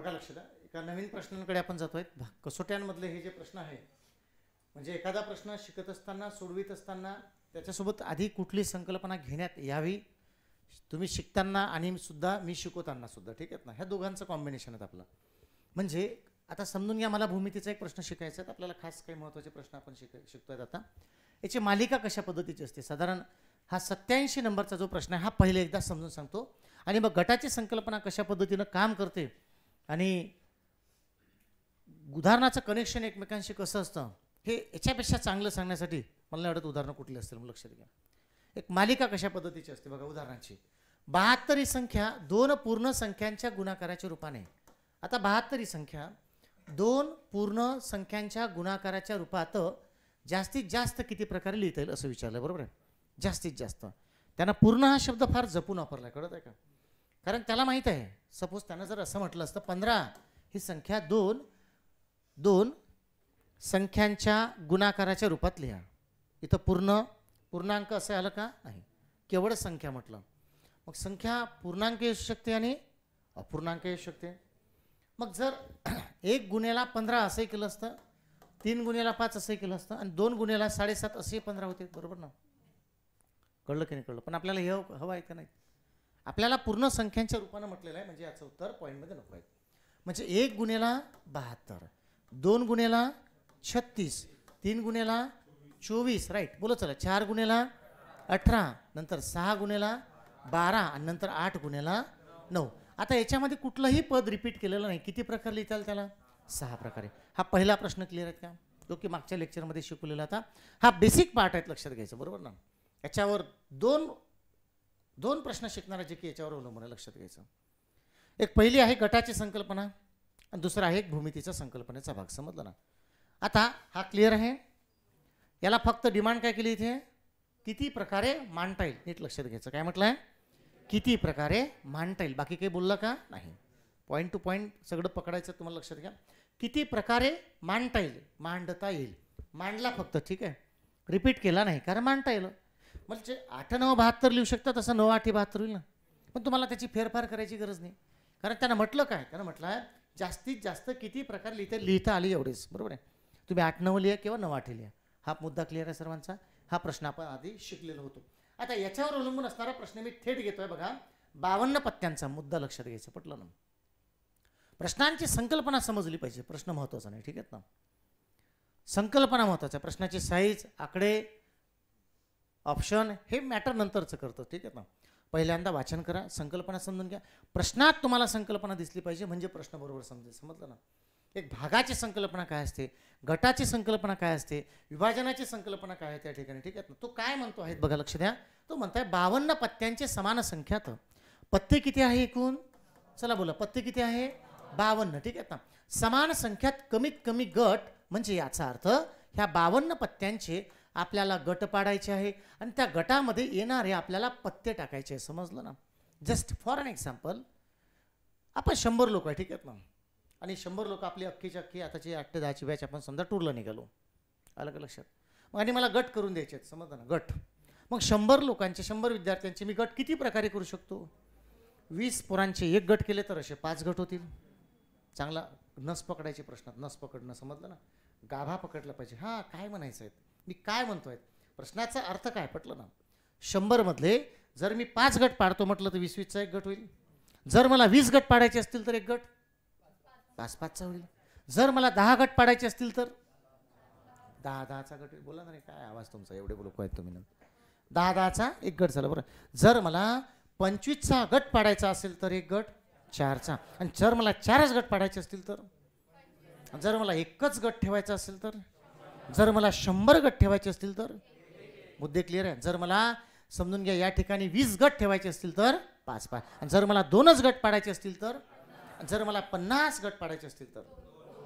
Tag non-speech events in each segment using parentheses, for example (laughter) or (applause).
बघा लक्ष द्या एका नवीन प्रश्नांकडे आपण जातोय कसोट्यांमधले हे जे प्रश्न आहे म्हणजे एखादा प्रश्न शिकत असताना सोडवित असताना त्याच्यासोबत आधी कुठली संकल्पना घेण्यात यावी तुम्ही शिकताना आणि सुद्धा मी शिकवताना सुद्धा ठीक आहेत ना ह्या दोघांचं कॉम्बिनेशन आहेत आपलं म्हणजे आता समजून घ्या मला भूमितीचा एक प्रश्न शिकायचा आहे आपल्याला खास काही महत्त्वाचे प्रश्न आपण शिक शिकतोय आता याची मालिका कशा पद्धतीची असते साधारण हा सत्याऐंशी नंबरचा जो प्रश्न आहे हा पहिले एकदा समजून सांगतो आणि मग गटाची संकल्पना कशा पद्धतीनं काम करते आणि उदाहरणाचं कनेक्शन एकमेकांशी कसं असतं हे याच्यापेक्षा चांगलं सांगण्यासाठी मला नाही वाटत उदाहरणं कुठली असतील मग लक्षात घ्या एक मालिका कशा पद्धतीची असते बघा उदाहरणाची बहात्तर ही संख्या दोन पूर्ण संख्यांच्या गुणाकाराच्या रूपाने आता बहात्तर ही संख्या दोन पूर्ण संख्यांच्या गुणाकाराच्या रूपात जास्तीत जास्त किती प्रकारे लिहिता येईल असं विचारलं बरोबर आहे जास्तीत जास्त त्यांना पूर्ण हा शब्द फार जपून वापरला कळत आहे का कारण त्याला माहीत आहे सपोज त्यानं जर असं म्हटलं असतं पंधरा ही संख्या दोन दोन संख्यांच्या गुणाकाराच्या रूपात लिहा इथं पूर्ण पूर्णांक असं आलं का नाही केवळ संख्या म्हटलं मग संख्या पूर्णांक येऊ शकते आणि अपूर्णांक येऊ शकते मग जर (clears throat) एक गुन्ह्याला पंधरा असंही केलं असतं तीन गुन्ह्याला पाच असंही केलं असतं आणि दोन गुन्ह्याला साडेसात असेही पंधरा होते बरोबर ना कळलं की नाही कळलं पण आपल्याला हे हवं आहे का नाही आपल्याला पूर्ण संख्यांच्या रूपानं म्हटलेलं आहे म्हणजे याचं उत्तर पॉईंटमध्ये नको म्हणजे एक गुन्हेला बहात्तर दोन गुन्हेला छत्तीस तीन गुन्हेला चोवीस राईट बोला चला चार गुन्हेला अठरा नंतर सहा गुन्हेला बारा आणि नंतर आठ गुन्हेला नऊ आता याच्यामध्ये कुठलंही पद रिपीट केलेलं नाही किती प्रकार लिहिताल त्याला सहा प्रकारे हा पहिला प्रश्न क्लिअर आहे का जो की मागच्या लेक्चरमध्ये शिकवलेला होता हा बेसिक पार्ट आहेत लक्षात घ्यायचं बरोबर ना याच्यावर दोन दोन प्रश्न शिकणारा जे की याच्यावर अवलंबून लक्षात घ्यायचं एक पहिली आहे गटाची संकल्पना आणि दुसरा आहे एक भूमितीचा संकल्पनेचा भाग समजला ना आता हा क्लिअर आहे याला फक्त डिमांड काय केली इथे किती प्रकारे मांडता येईल नीट लक्षात घ्यायचं काय म्हटलं आहे किती प्रकारे मांडता येईल बाकी काही बोललं का नाही पॉईंट टू पॉईंट सगळं पकडायचं तुम्हाला लक्षात घ्या किती प्रकारे मांडता येईल मांडता येईल मांडला फक्त ठीक आहे रिपीट केला नाही कारण मांडता येईल म्हणजे जे आठ नऊ बहात्तर लिहू शकता तसं नऊ आठ बहात्तर होईल ना पण तुम्हाला त्याची फेरफार करायची गरज नाही कारण त्यांना म्हटलं काय त्यानं म्हटलं जास्तीत जास्त किती प्रकार लिहिता लिहिता आली एवढेच बरोबर आहे तुम्ही आठ नऊ लिहा किंवा नऊ आठ लिहा हा मुद्दा क्लिअर आहे सर्वांचा हा प्रश्न आपण आधी शिकलेला होतो आता याच्यावर अवलंबून असणारा प्रश्न मी थेट घेतोय बघा बावन्न पत्त्यांचा मुद्दा लक्षात घ्यायचा पटलं ना प्रश्नांची संकल्पना समजली पाहिजे प्रश्न महत्त्वाचा नाही ठीक आहे ना संकल्पना महत्त्वाचा प्रश्नाची साईज आकडे ऑप्शन हे मॅटर नंतरचं करतं ठीक आहे ना पहिल्यांदा वाचन करा संकल्पना समजून घ्या प्रश्नात तुम्हाला संकल्पना दिसली पाहिजे म्हणजे प्रश्न बरोबर समजेल समजलं ना एक भागाची संकल्पना काय असते गटाची संकल्पना काय असते विभाजनाची संकल्पना काय आहे त्या ठिकाणी ठीक आहे ना तो काय म्हणतो आहे बघा लक्ष द्या तो म्हणताय बावन्न पत्त्यांचे समान संख्यात पत्ते किती आहे एकूण चला बोला पत्ते किती आहे बावन्न ठीक आहे ना समान संख्यात कमीत कमी गट म्हणजे याचा अर्थ ह्या बावन्न पत्त्यांचे आपल्याला गट पाडायचे आहे आणि त्या गटामध्ये येणारे आपल्याला पत्ते टाकायचे आहे समजलं ना जस्ट फॉर अन एक्झाम्पल आपण शंभर लोक आहे ठीक आहेत ना आणि शंभर लोक आपली अख्खीची अख्खी आताची आठ ते दहाची बॅच आपण समजा टूरला निघालो आलं का लक्षात मग आणि मला गट करून द्यायचे आहेत समजलं ना गट मग शंभर लोकांचे शंभर विद्यार्थ्यांचे मी गट किती प्रकारे करू शकतो वीस पोरांचे एक गट केले तर असे पाच गट होतील चांगला नस पकडायचे प्रश्न नस पकडणं समजलं ना गाभा पकडला पाहिजे हां काय म्हणायचं आहे मी काय म्हणतो आहेत प्रश्नाचा अर्थ काय पटलं ना शंभरमधले जर मी पाच गट पाडतो म्हटलं तर वीस वीसचा एक गट होईल जर मला वीस गट पाडायचे असतील तर एक गट पाच पाचचा होईल जर मला दहा गट पाडायचे असतील तर दहा दहाचा गट होईल बोला ना रे काय आवाज तुमचा एवढे बोलू आहेत तुम्ही ना दहा दहाचा एक गट झाला बरं जर मला पंचवीसचा गट पाडायचा असेल तर एक गट चारचा आणि जर मला चारच गट पाडायचे असतील तर जर मला एकच गट ठेवायचा असेल तर जर मला शंभर गट ठेवायचे असतील तर मुद्दे क्लिअर आहे जर मला समजून घ्या या ठिकाणी वीस गट ठेवायचे असतील तर पाच पाच आणि जर मला दोनच गट पाडायचे असतील तर जर मला पन्नास गट पाडायचे असतील तर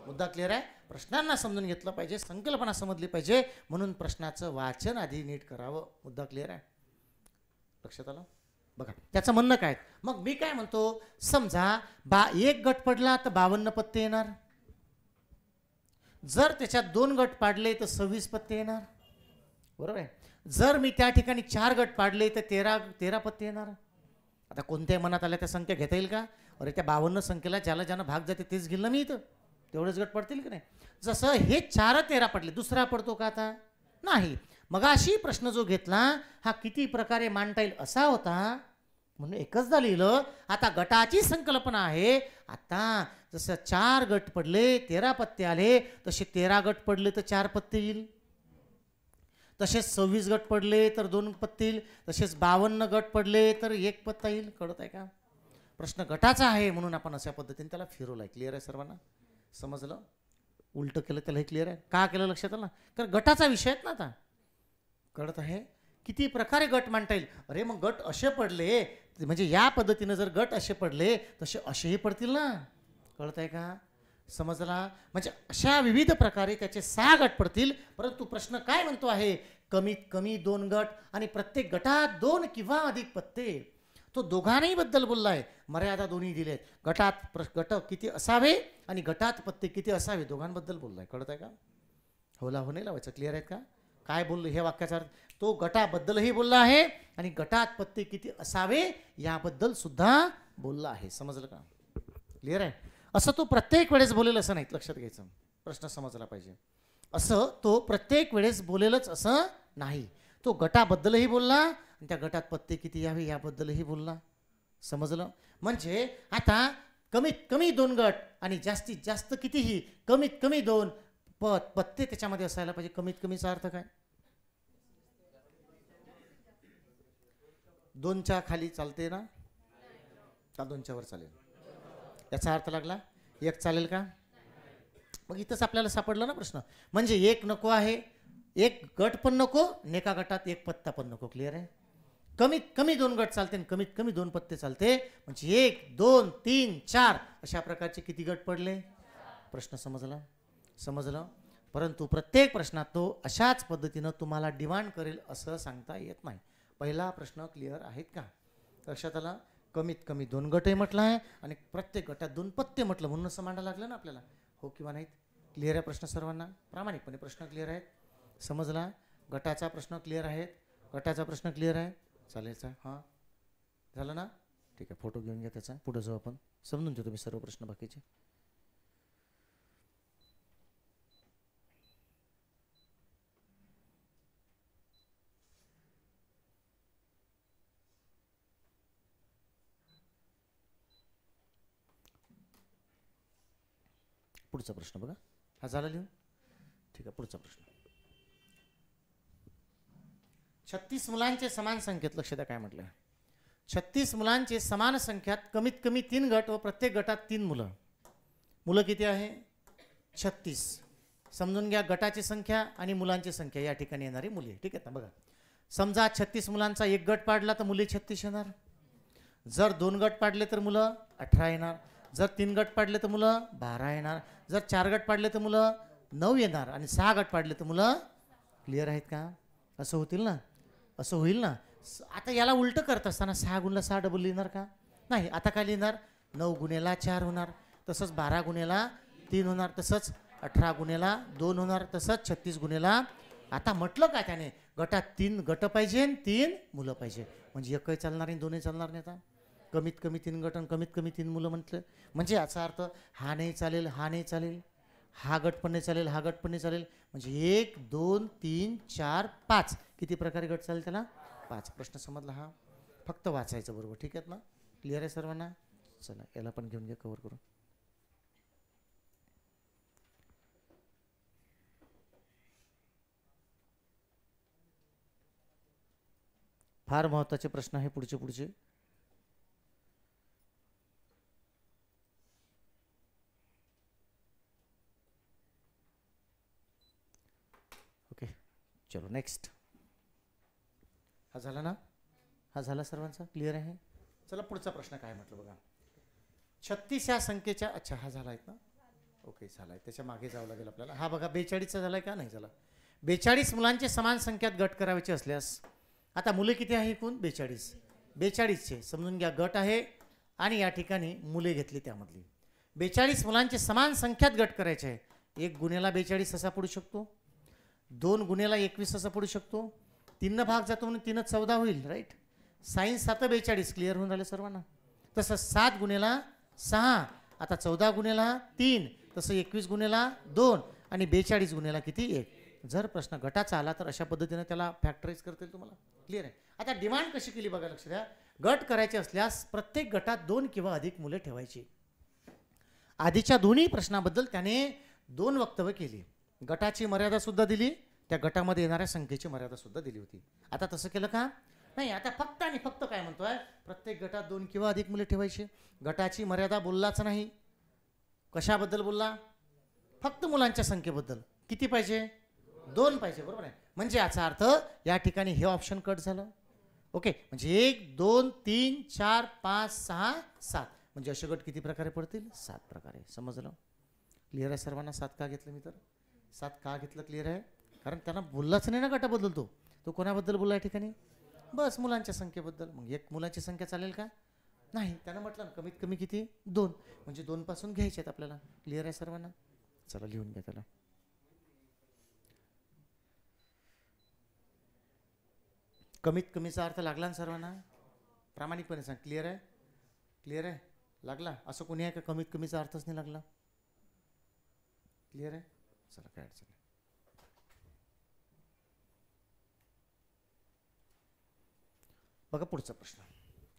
मुद्दा क्लिअर आहे प्रश्नांना समजून घेतलं पाहिजे संकल्पना समजली पाहिजे म्हणून प्रश्नाचं वाचन आधी नीट करावं मुद्दा क्लिअर आहे लक्षात आलं बघा त्याचं म्हणणं काय मग मी काय म्हणतो समजा बा एक गट पडला तर बावन्न पत्ते येणार जर त्याच्यात दोन गट पाडले तर सव्वीस पत्ते येणार बरोबर आहे जर मी त्या ठिकाणी चार गट पाडले तर तेरा तेरा पत्ते येणार आता कोणत्याही मनात आल्या त्या संख्या घेता येईल का अरे त्या बावन्न संख्येला ज्याला ज्यानं भाग जाते तेच घेईल मी इथं तेवढेच गट पडतील की नाही जसं हे चार तेरा पडले दुसरा पडतो का आता नाही मग अशी प्रश्न जो घेतला हा किती प्रकारे मांडता येईल असा होता म्हणून एकचदा लिहिलं आता गटाची संकल्पना आहे आता जसं चार गट पडले तेरा पत्ते आले तसे तेरा गट पडले तर चार पत्ते येईल तसेच सव्वीस गट पडले तर दोन पत्ते येईल तसेच बावन्न गट पडले तर एक पत्ता येईल कळत आहे का प्रश्न गटाचा आहे म्हणून आपण अशा पद्धतीने त्याला फिरवला आहे क्लिअर आहे सर्वांना समजलं उलटं केलं त्याला हे क्लिअर आहे का केलं लक्षात आलं कारण गटाचा विषय आहेत ना आता कळत आहे किती प्रकारे गट मांडता येईल अरे मग गट असे पडले म्हणजे या पद्धतीनं जर गट असे पडले तसे असेही पडतील ना कळत आहे का समजला म्हणजे अशा विविध प्रकारे त्याचे सहा गट पडतील परंतु प्रश्न काय म्हणतो आहे कमीत कमी दोन गट आणि प्रत्येक गटात दोन किंवा अधिक पत्ते तो दोघांनाही बद्दल बोलला आहे मर्यादा दोन्ही दिलेत गटात प्र गट किती असावे आणि गटात पत्ते किती असावे दोघांबद्दल बोललाय आहे कळत आहे का होला हो नाही लावायचं क्लिअर आहे का काय बोललो हे वाक्याचा अर्थ तो गटाबद्दलही बोलला आहे आणि गटात पत्ते किती असावे याबद्दल सुद्धा बोलला आहे समजलं का क्लिअर आहे असं तो प्रत्येक वेळेस बोलेल असं नाहीत लक्षात घ्यायचं प्रश्न समजला पाहिजे असं तो प्रत्येक वेळेस बोलेलच असं नाही तो गटाबद्दलही बोलला आणि त्या गटात पत्ते किती यावे याबद्दलही बोलला समजलं म्हणजे आता कमीत कमी दोन गट आणि जास्तीत जास्त कितीही कमीत कमी दोन पद पत्ते त्याच्यामध्ये असायला पाहिजे कमीत कमीचा अर्थ काय दोनच्या खाली चालते ना का दोनच्यावर चालेल याचा अर्थ लागला एक चालेल का मग इथंच आपल्याला सापडला ना प्रश्न म्हणजे एक नको आहे एक गट पण नको नेका गटात एक पत्ता पण नको क्लिअर आहे कमीत कमी दोन गट चालते आणि कमीत कमी दोन पत्ते चालते म्हणजे एक दोन तीन चार अशा प्रकारचे किती गट पडले प्रश्न समजला समजलं परंतु प्रत्येक प्रश्नात तो अशाच पद्धतीनं तुम्हाला डिमांड करेल असं सांगता येत नाही पहिला प्रश्न क्लिअर आहेत का लक्षात आला कमीत कमी दोन गटही म्हटलं आहे आणि प्रत्येक गटात दोन पत्ते म्हटलं म्हणून असं मांडायला लागलं ना आपल्याला हो किंवा नाहीत क्लिअर आहे प्रश्न सर्वांना प्रामाणिकपणे प्रश्न क्लिअर आहेत समजला गटाचा प्रश्न क्लिअर आहेत गटाचा प्रश्न क्लिअर आहे चालेलचा हां झालं ना ठीक आहे फोटो घेऊन घ्या त्याचा पुढं जाऊ आपण समजून घेऊ तुम्ही सर्व प्रश्न बाकीचे पुढचा प्रश्न बघा हा झाला लिहून ठीक आहे पुढचा प्रश्न छत्तीस मुलांचे समान संख्येत लक्ष द्या काय म्हटलं छत्तीस मुलांचे समान संख्यात कमीत कमी तीन गट व प्रत्येक गटात तीन मुलं मुलं किती आहे छत्तीस समजून घ्या गटाची संख्या आणि मुलांची संख्या या ठिकाणी येणारी मुली ठीक आहे ना बघा समजा छत्तीस मुलांचा एक गट पाडला तर मुली छत्तीस येणार जर दोन गट पाडले तर मुलं अठरा येणार जर तीन गट पाडले तर मुलं बारा येणार जर चार गट पाडले तर मुलं नऊ येणार आणि सहा गट पाडले तर मुलं क्लिअर आहेत का असं होतील ना असं होईल ना आता याला उलटं करत असताना सहा गुणला सहा डबल लिहिणार का नाही आता काय लिहिणार नऊ गुन्ह्याला चार होणार तसंच बारा गुन्ह्याला तीन होणार तसंच अठरा गुन्ह्याला दोन होणार तसंच छत्तीस गुन्ह्याला आता म्हटलं का त्याने गटात तीन गट पाहिजे तीन मुलं पाहिजे म्हणजे एकही चालणार आणि दोनही चालणार नाही आता कमीत कमी तीन गटन कमीत कमी तीन मुलं म्हटलं म्हणजे याचा अर्थ हा नाही चालेल हा नाही चालेल हा गट पण नाही चालेल हा गट पण नाही चालेल म्हणजे एक दोन तीन चार पाच किती प्रकारे गट चालेल त्याला पाच प्रश्न समजला हा फक्त वाचायचं बरोबर ठीक आहेत ना क्लिअर आहे सर्वांना चला याला पण घेऊन घ्या कवर करून फार महत्त्वाचे प्रश्न आहे पुढचे पुढचे चलो नेक्स्ट हा झाला ना हा झाला सर्वांचा क्लिअर आहे चला पुढचा प्रश्न काय म्हटलं बघा छत्तीस या संख्येच्या अच्छा हा झाला आहे ना ओके झाला आहे त्याच्या मागे जावं लागेल आपल्याला हा बघा बेचाळीसचा झाला आहे का नाही झाला बेचाळीस मुलांचे समान संख्यात गट करावायचे असल्यास आता मुले किती आहे एकूण बेचाळीस बेचाळीसचे समजून घ्या गट आहे आणि या ठिकाणी मुले घेतली त्यामधली बेचाळीस मुलांचे समान संख्यात गट करायचे आहे एक गुन्ह्याला बेचाळीस असा पडू शकतो दोन गुन्ह्याला एकवीस असा पडू शकतो तीननं भाग जातो म्हणून तीन चौदा होईल राईट सायन्स सात बेचाळीस क्लिअर होऊन झालं सर्वांना तसं सात गुन्ह्याला सहा आता चौदा गुन्ह्याला तीन तसं एकवीस गुन्ह्याला दोन आणि बेचाळीस गुन्ह्याला किती एक जर प्रश्न गटाचा आला तर अशा पद्धतीनं त्याला फॅक्टराईज करता येईल तुम्हाला क्लिअर आहे आता डिमांड कशी केली बघा लक्ष द्या गट करायचे असल्यास प्रत्येक गटात दोन किंवा अधिक मुले ठेवायची आधीच्या दोन्ही प्रश्नाबद्दल त्याने दोन वक्तव्य केली गटाची मर्यादा सुद्धा दिली त्या गटामध्ये येणाऱ्या संख्येची मर्यादा सुद्धा दिली होती आता तसं केलं का नाही आता फक्त आणि फक्त काय म्हणतोय प्रत्येक गटात दोन किंवा अधिक मुले ठेवायची गटाची मर्यादा बोललाच नाही कशाबद्दल बोलला फक्त मुलांच्या संख्येबद्दल किती पाहिजे दोन पाहिजे बरोबर आहे म्हणजे याचा अर्थ या ठिकाणी हे ऑप्शन कट झालं ओके म्हणजे एक दोन तीन चार पाच सहा सात म्हणजे असे गट किती प्रकारे पडतील सात प्रकारे समजलं क्लिअर आहे सर्वांना सात का घेतलं मी तर सात का घेतलं क्लिअर आहे कारण त्यांना बोललाच नाही ना गटा बदलतो तो कोणाबद्दल बोलला या ठिकाणी बस मुलांच्या संख्येबद्दल मग एक मुलांची संख्या चालेल का नाही त्यांना म्हटलं ना कमीत कमी किती दोन म्हणजे पासून घ्यायचे आहेत आपल्याला क्लिअर आहे सर्वांना चला लिहून घ्या त्याला कमीत कमीचा अर्थ लागला ना सर्वांना प्रामाणिकपणे सांग क्लिअर आहे क्लिअर आहे लागला असं कोणी आहे का कमीत कमीचा अर्थच नाही लागला क्लिअर आहे चला काय अडचण बघा पुढचा प्रश्न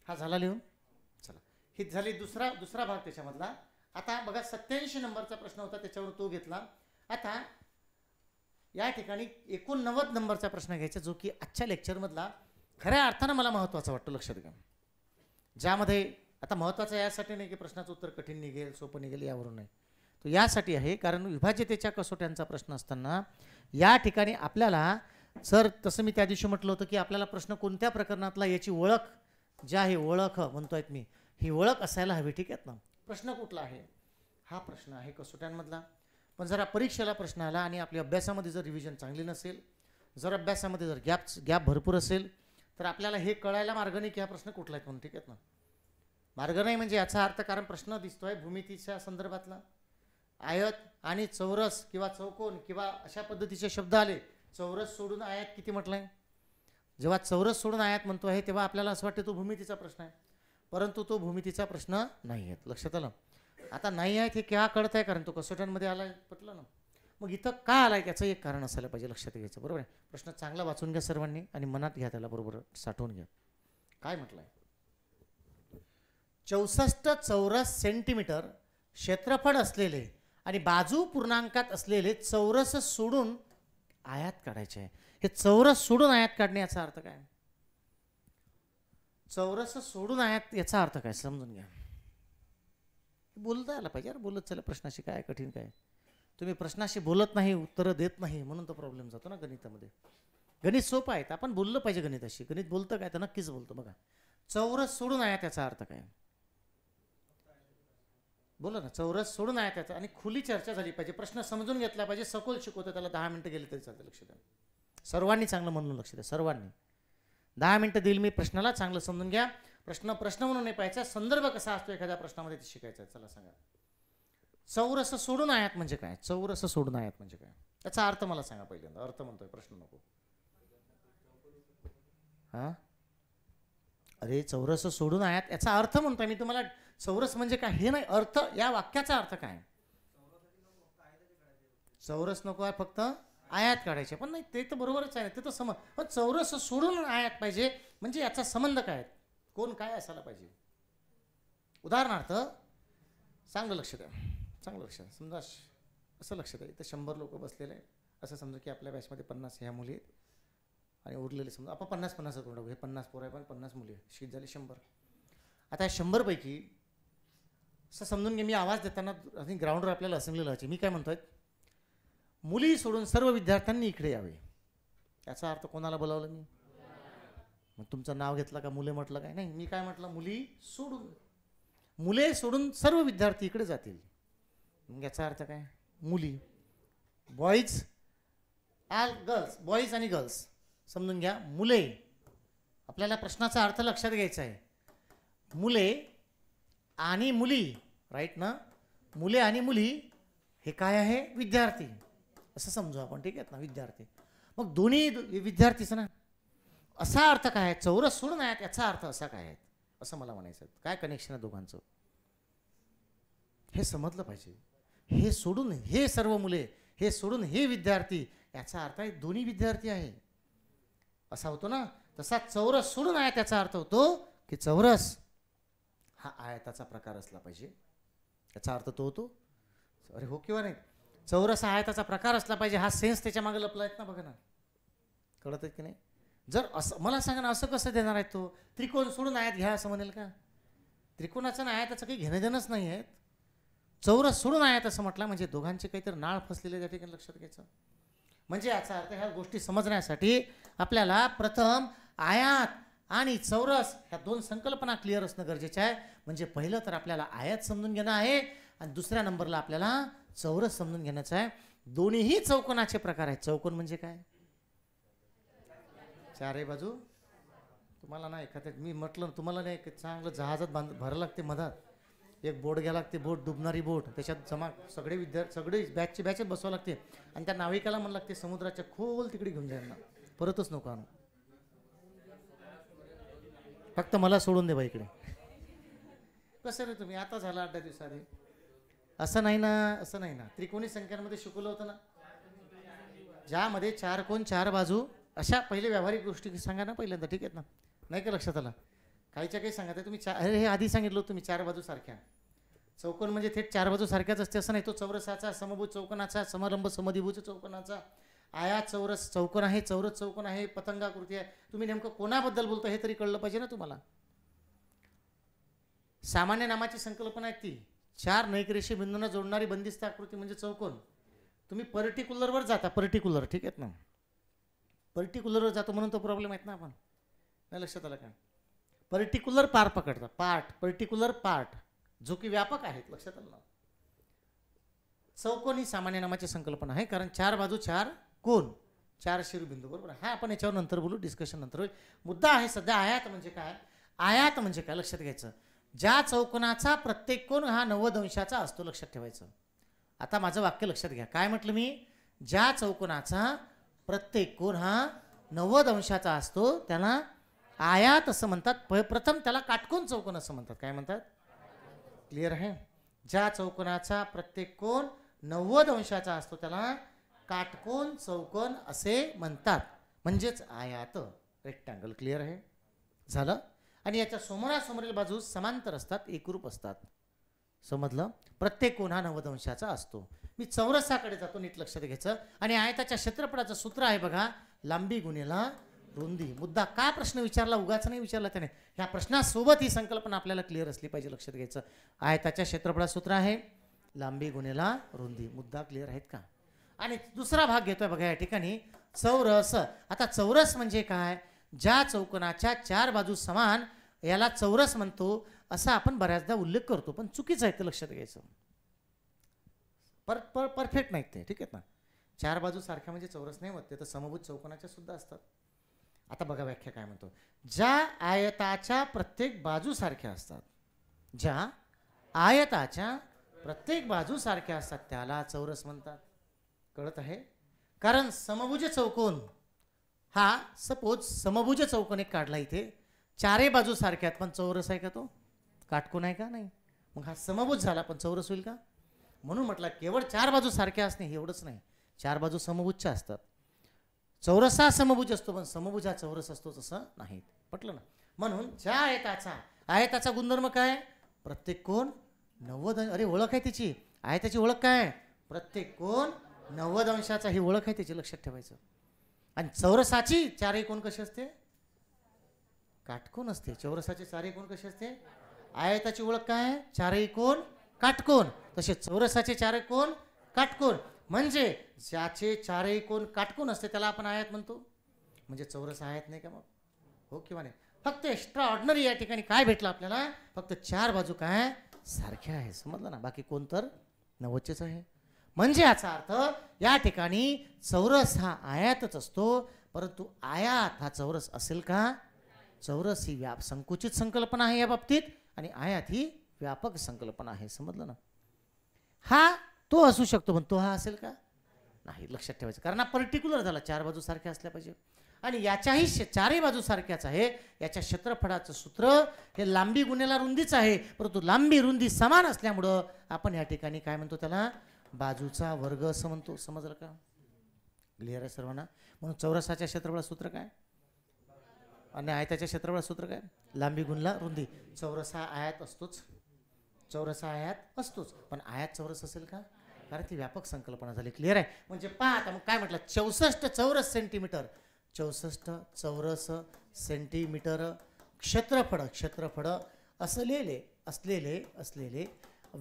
हा झाला लिहून चला ही झाली दुसरा दुसरा भाग त्याच्यामधला आता बघा सत्याऐंशी नंबरचा प्रश्न होता त्याच्यावर तो घेतला आता या ठिकाणी एकोणनव्वद नंबरचा प्रश्न घ्यायचा जो की आजच्या लेक्चरमधला खऱ्या अर्थानं मला महत्त्वाचा वाटतो लक्षात घ्या ज्यामध्ये आता महत्त्वाचा यासाठी नाही की प्रश्नाचं उत्तर कठीण निघेल सोपं निघेल यावरून नाही तो यासाठी आहे कारण विभाज्यतेच्या कसोट्यांचा प्रश्न असताना या ठिकाणी आपल्याला सर तसं मी त्या दिवशी म्हटलं होतं की आपल्याला प्रश्न कोणत्या प्रकरणातला याची ओळख ज्या आहे ओळख म्हणतोय मी ही ओळख असायला हवी ठीक आहेत ना प्रश्न कुठला आहे हा प्रश्न आहे कसोट्यांमधला पण जरा परीक्षेला प्रश्न आला आणि आपल्या अभ्यासामध्ये जर रिव्हिजन चांगली नसेल जर अभ्यासामध्ये जर गॅप गॅप भरपूर असेल तर आपल्याला हे कळायला मार्ग नाही की हा प्रश्न कुठला आहे म्हणून ठीक आहेत ना मार्ग नाही म्हणजे याचा अर्थ कारण प्रश्न दिसतोय भूमितीच्या संदर्भातला आयत आणि चौरस किंवा चौकोन किंवा अशा पद्धतीचे शब्द आले चौरस सोडून आयात किती म्हटलं आहे जेव्हा चौरस सोडून आयात म्हणतो आहे तेव्हा आपल्याला असं वाटतं तो भूमितीचा प्रश्न आहे परंतु तो भूमितीचा प्रश्न नाही आहे लक्षात आलं आता नाही आहे हे का कळत आहे कारण तो कसोट्यांमध्ये आला आहे पटलं ना मग इथं का आलाय आहे एक कारण असायला पाहिजे लक्षात घ्यायचं बरोबर आहे प्रश्न चांगला वाचून घ्या सर्वांनी आणि मनात घ्या त्याला बरोबर साठवून घ्या काय म्हटलं आहे चौसष्ट चौरस सेंटीमीटर क्षेत्रफळ असलेले आणि बाजू पूर्णांकात असलेले चौरस सोडून आयात काढायचे हे चौरस सोडून आयात काढणे याचा अर्थ काय चौरस सोडून आयात याचा अर्थ काय समजून घ्या बोलता आला पाहिजे यार बोलत चला प्रश्नाशी काय कठीण काय तुम्ही प्रश्नाशी बोलत नाही उत्तरं देत नाही म्हणून तो प्रॉब्लेम जातो ना गणितामध्ये गणित सोपं आहे आपण बोललं पाहिजे गणिताशी गणित बोलतं काय तर नक्कीच बोलतो बघा चौरस सोडून आयात याचा अर्थ काय बोला ना चौरस सोडून आहे आणि खुली चर्चा झाली पाहिजे प्रश्न समजून घेतला पाहिजे सखोल शिकवतो त्याला दहा मिनटं गेली तरी चालतं लक्ष द्या सर्वांनी चांगलं म्हणून लक्ष द्या सर्वांनी दहा मिनटं देईल मी प्रश्नाला चांगलं समजून घ्या प्रश्न प्रश्न म्हणून नाही पाहायचा संदर्भ कसा असतो एखाद्या प्रश्नामध्ये ते शिकायचं चला सांगा चौरस सोडून आयात म्हणजे काय चौरस सोडून आयात म्हणजे काय त्याचा अर्थ मला सांगा पहिल्यांदा अर्थ म्हणतोय प्रश्न नको हा अरे चौरस सोडून आयात याचा अर्थ म्हणतोय मी तुम्हाला चौरस म्हणजे काय हे नाही अर्थ या वाक्याचा अर्थ काय चौरस नको आहे फक्त आयात काढायचे पण नाही ते तर बरोबरच आहे ते तर सम पण चौरस सोडून आयात पाहिजे म्हणजे याचा संबंध काय कोण काय असायला पाहिजे उदाहरणार्थ चांगलं लक्ष द्या चांगलं लक्ष समजा असं लक्ष द्या इथं शंभर लोक बसलेले असं समजा की आपल्या बॅचमध्ये पन्नास ह्या मुली आहेत आणि उरलेले समजा आपण पन्नास पन्नास करून टाकू हे पन्नास पोरं आहे पण पन्नास मुली आहे शीत झाली शंभर आता या शंभरपैकी असं समजून घे मी आवाज देताना ग्राउंडवर आपल्याला असेंब्लीला व्हायची मी काय म्हणतो आहे मुली सोडून सर्व विद्यार्थ्यांनी इकडे यावे याचा अर्थ कोणाला बोलावलं मी मग तुमचं नाव घेतलं का मुले म्हटलं काय नाही मी काय म्हटलं मुली सोडून मुले सोडून सर्व विद्यार्थी इकडे जातील मग याचा अर्थ काय मुली बॉईज आल गर्ल्स बॉईज आणि गर्ल्स समजून घ्या मुले आपल्याला प्रश्नाचा अर्थ लक्षात घ्यायचा आहे मुले आणि मुली राईट ना मुले आणि मुली हे काय आहे विद्यार्थी असं समजू आपण ठीक आहेत ना विद्यार्थी मग दोन्ही विद्यार्थीच ना असा अर्थ काय आहे चौरस सोडून आहेत याचा अर्थ असा काय आहे असं मला म्हणायचं काय कनेक्शन आहे दोघांचं हे समजलं पाहिजे हे सोडून हे सर्व मुले हे सोडून हे विद्यार्थी याचा अर्थ आहे दोन्ही विद्यार्थी आहे असा होतो ना तसा चौरस सोडून त्याचा अर्थ होतो की चौरस हा आयताचा प्रकार असला पाहिजे याचा अर्थ तो होतो अरे हो किंवा नाही चौरस आयताचा प्रकार असला पाहिजे हा सेन्स त्याच्या मागे लपला आहेत ना बघा ना कळत आहेत की नाही जर असं मला सांगा ना असं कसं देणार आहे तो त्रिकोण सोडून आयात घ्या असं म्हणेल का त्रिकोणाचं ना आयताचं काही घेणं देणंच नाही आहेत चौरस सोडून आयात असं म्हटलं म्हणजे दोघांचे काहीतरी नाळ फसलेले त्या ठिकाणी लक्षात घ्यायचं म्हणजे याचा अर्थ ह्या गोष्टी समजण्यासाठी आपल्याला प्रथम आयात आणि चौरस ह्या दोन संकल्पना क्लिअर असणं गरजेचं आहे म्हणजे पहिलं तर आपल्याला आयात समजून घेणं आहे आणि दुसऱ्या नंबरला आपल्याला चौरस समजून घेण्याचं आहे दोन्हीही चौकोनाचे प्रकार आहेत चौकोन म्हणजे काय चारही बाजू तुम्हाला नाही एखाद्या मी म्हटलं तुम्हाला नाही चांगलं जहाजात बांध भरावं लागते मधात एक बोट घ्यावं लागते बोट डुबणारी बोट त्याच्यात जमा सगळे विद्यार्थी सगळे बॅचची बॅचेस बसवावं लागते आणि त्या नाविकाला म्हणलं लागते समुद्राच्या खोल तिकडे घेऊन जाईल ना परतच नको आणू फक्त मला सोडून दे बाई इकडे कसं रे तुम्ही आता झाला आठ दिवसाने असं नाही ना असं नाही ना त्रिकोणी संख्यांमध्ये शिकवलं होतं ना ज्यामध्ये चार कोण चार बाजू अशा पहिले व्यावहारिक गोष्टी सांगा ना पहिल्यांदा ठीक आहेत ना नाही का लक्षात आला काहीच्या काही सांगा तुम्ही चार अरे हे आधी सांगितलं तुम्ही चार बाजू सारख्या चौकोन म्हणजे थेट चार बाजू सारख्याच असते असं नाही तो चौरसाचा समभूज चौकोनाचा समारंभ समधिभूज चौकोनाचा आया चौरस चौकोन आहे चौरस चौकोन आहे पतंगाकृती आहे तुम्ही नेमकं कोणाबद्दल बोलतो हे तरी कळलं पाहिजे ना तुम्हाला सामान्य नामाची संकल्पना आहे ती चार नैकरेशी बिंदूंना जोडणारी बंदिस्त आकृती म्हणजे चौकोन तुम्ही पर्टिक्युलरवर जाता पर्टिक्युलर ठीक आहेत ना पर्टिक्युलरवर जातो म्हणून तो प्रॉब्लेम आहेत ना आपण नाही लक्षात आलं का पर्टिक्युलर पार पकडता पार्ट पर्टिक्युलर पार्ट जो की व्यापक आहेत लक्षात आलं ना ही सामान्य नामाची संकल्पना आहे कारण चार बाजू चार कोण चार शिरबिंदू बरोबर हा आपण याच्यावर नंतर बोलू डिस्कशन नंतर होईल मुद्दा आहे सध्या आयात म्हणजे काय आयात म्हणजे काय लक्षात घ्यायचं ज्या चौकोनाचा प्रत्येक कोण हा नव्वद अंशाचा असतो लक्षात ठेवायचं आता माझं वाक्य लक्षात घ्या काय म्हटलं मी ज्या चौकोनाचा प्रत्येक कोण हा नव्वद अंशाचा असतो त्याला आयात असं म्हणतात प्रथम त्याला काटकोन चौकोन असं म्हणतात काय म्हणतात क्लिअर आहे ज्या चौकोनाचा प्रत्येक कोण नव्वद अंशाचा असतो त्याला काटकोन चौकोन असे म्हणतात म्हणजेच आयात रेक्टँगल क्लिअर आहे झालं आणि याच्या समोरासमोरील बाजू समांतर असतात एकरूप असतात समजलं प्रत्येक कोण हा नव्वद अंशाचा असतो मी चौरसाकडे जातो नीट लक्षात घ्यायचं आणि आयताच्या क्षेत्रफळाचं सूत्र आहे बघा लांबी गुन्हेला रुंदी मुद्दा का प्रश्न विचारला उगाच नाही विचारला त्याने ह्या प्रश्नासोबत ही संकल्पना आपल्याला क्लिअर असली पाहिजे लक्षात घ्यायचं आयताच्या क्षेत्रफळा सूत्र आहे लांबी गुन्हेला रुंदी मुद्दा क्लिअर आहेत का आणि दुसरा भाग घेतोय बघा या ठिकाणी चौरस आता चौरस म्हणजे काय ज्या चौकोनाच्या चार बाजू समान याला चौरस म्हणतो असा आपण बऱ्याचदा उल्लेख करतो पण चुकीचं आहे ते लक्षात घ्यायचं पर परफेक्ट नाहीत ते ठीक आहे ना चार बाजू सारख्या म्हणजे चौरस नाही होत ते तर समभूत चौकोनाच्या सुद्धा असतात आता बघा व्याख्या काय म्हणतो ज्या आयताच्या प्रत्येक बाजूसारख्या असतात ज्या आयताच्या प्रत्येक बाजूसारख्या असतात त्याला चौरस म्हणतात कळत आहे कारण समभुज चौकोन हा सपोज समभुज चौकोन एक काढला इथे चारही बाजू सारख्यात पण चौरस आहे का तो काटकोन आहे का नाही मग हा समभुज झाला पण चौरस होईल का म्हणून म्हटलं केवळ चार बाजू सारख्या असणे एवढंच नाही चार बाजू समभुजच्या असतात चौरसा समभुज असतो पण समभुज चौरस असतो तसं नाही पटलं ना म्हणून ज्या आयताचा आयताचा गुणधर्म काय प्रत्येक कोण नव्वद अरे ओळख आहे त्याची आयताची ओळख काय आहे प्रत्येक कोण नव्वद अंशाचा ही ओळख आहे त्याची लक्षात ठेवायचं आणि चौरसाची चारही कोण कशी असते काटकोण असते चौरसाचे चारही कोण कशी असते आयताची ओळख काय चारही कोण काटकोण तसे चौरसाचे चारही कोण काटकोण म्हणजे ज्याचे चारही कोण काटकून असते त्याला आपण आयात म्हणतो म्हणजे चौरस आयात नाही का मग हो किंवा नाही फक्त एक्स्ट्रा ऑर्डनरी या ठिकाणी काय भेटलं आपल्याला फक्त चार बाजू काय सारख्या आहे समजलं ना बाकी कोण तर नवचेच आहे म्हणजे याचा अर्थ या ठिकाणी चौरस हा आयातच असतो परंतु आयात हा चौरस असेल का चौरस ही व्याप संकुचित संकल्पना आहे या बाबतीत आणि आयात ही व्यापक संकल्पना आहे समजलं ना हा तो असू शकतो पण तो हा असेल का नाही लक्षात ठेवायचं कारण हा पर्टिक्युलर झाला चार बाजू सारख्या असल्या पाहिजे आणि याच्याही श चारही बाजू सारख्याच आहे याच्या क्षेत्रफळाचं सूत्र हे लांबी गुन्ह्याला रुंदीच आहे परंतु लांबी रुंदी समान असल्यामुळं आपण या ठिकाणी काय म्हणतो त्याला बाजूचा वर्ग असं म्हणतो समजलं का क्लिअर आहे सर्वांना म्हणून चौरसाच्या क्षेत्रफळा सूत्र काय आणि आयताच्या क्षेत्रफळा सूत्र काय लांबी गुणला रुंदी चौरसा आयात असतोच चौरसा आयात असतोच पण आयात चौरस असेल का कारण ती व्यापक संकल्पना झाली क्लिअर आहे म्हणजे पहा आता मग काय म्हटलं चौसष्ट चौरस सेंटीमीटर चौसष्ट चौरस सेंटीमीटर क्षेत्रफळ क्षेत्रफळ असलेले असलेले असलेले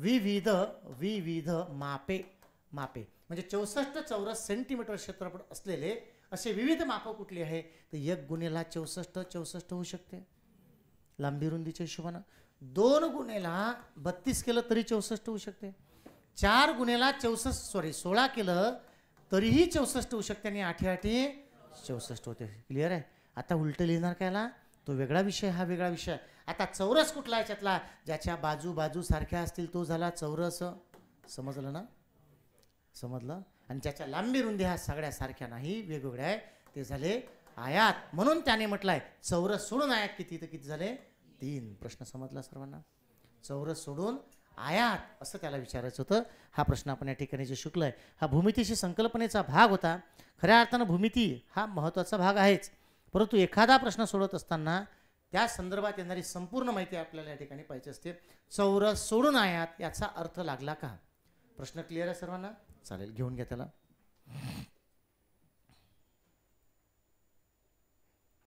विविध विविध मापे मापे म्हणजे चौसष्ट चौरस सेंटीमीटर क्षेत्रफळ असलेले असे विविध मापं कुठली आहे तर एक गुन्हेला चौसष्ट चौसष्ट होऊ शकते लांबी रुंदीच्या हिशोबानं दोन गुन्हेला बत्तीस केलं तरी चौसष्ट होऊ शकते चार गुन्ह्याला चौसष्ट सॉरी सोळा केलं तरीही चौसष्ट होऊ शकते आणि आठी चौसष्ट होते क्लिअर आहे आता उलटं लिहिणार कायला तो वेगळा विषय हा वेगळा विषय आता चौरस कुठला याच्यातला ज्याच्या बाजू बाजू सारख्या असतील तो झाला चौरस समजलं ना समजलं आणि ज्याच्या लांबी रुंदी ह्या सगळ्या सारख्या नाही वेगवेगळ्या आहे ते झाले आयात म्हणून त्याने म्हटलंय चौरस सोडून आयात किती तर किती झाले तीन प्रश्न समजला सर्वांना चौरस सोडून आयात असं त्याला विचारायचं होतं हा प्रश्न आपण या ठिकाणी जे शुक्ल आहे हा भूमितीशी संकल्पनेचा भाग होता खऱ्या अर्थानं भूमिती हा महत्त्वाचा भाग आहेच परंतु एखादा प्रश्न सोडत असताना त्या संदर्भात येणारी संपूर्ण माहिती आपल्याला या ठिकाणी पाहिजे असते चौरस सोडून आयात याचा अर्थ लागला का प्रश्न क्लिअर आहे सर्वांना चालेल घेऊन घ्या त्याला